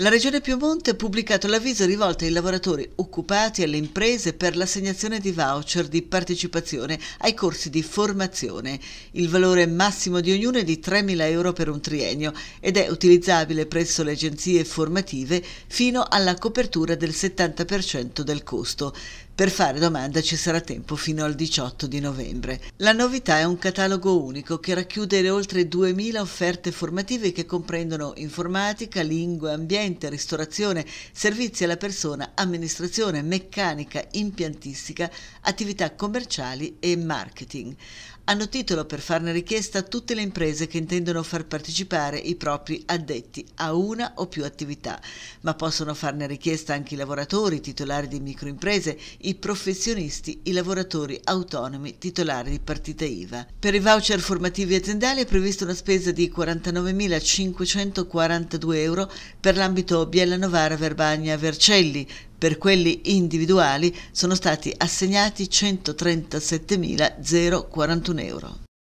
La Regione Piemonte ha pubblicato l'avviso rivolto ai lavoratori occupati e alle imprese per l'assegnazione di voucher di partecipazione ai corsi di formazione. Il valore massimo di ognuno è di 3.000 euro per un triennio ed è utilizzabile presso le agenzie formative fino alla copertura del 70% del costo. Per fare domanda ci sarà tempo fino al 18 di novembre. La novità è un catalogo unico che racchiude le oltre 2000 offerte formative che comprendono informatica, lingue, ambiente, ristorazione, servizi alla persona, amministrazione, meccanica, impiantistica, attività commerciali e marketing. Hanno titolo per farne richiesta tutte le imprese che intendono far partecipare i propri addetti a una o più attività, ma possono farne richiesta anche i lavoratori, i titolari di microimprese, i professionisti, i lavoratori autonomi titolari di partita IVA. Per i voucher formativi aziendali è prevista una spesa di 49.542 euro per l'ambito Biella Novara, Verbagna, Vercelli, per quelli individuali sono stati assegnati 137.041 euro.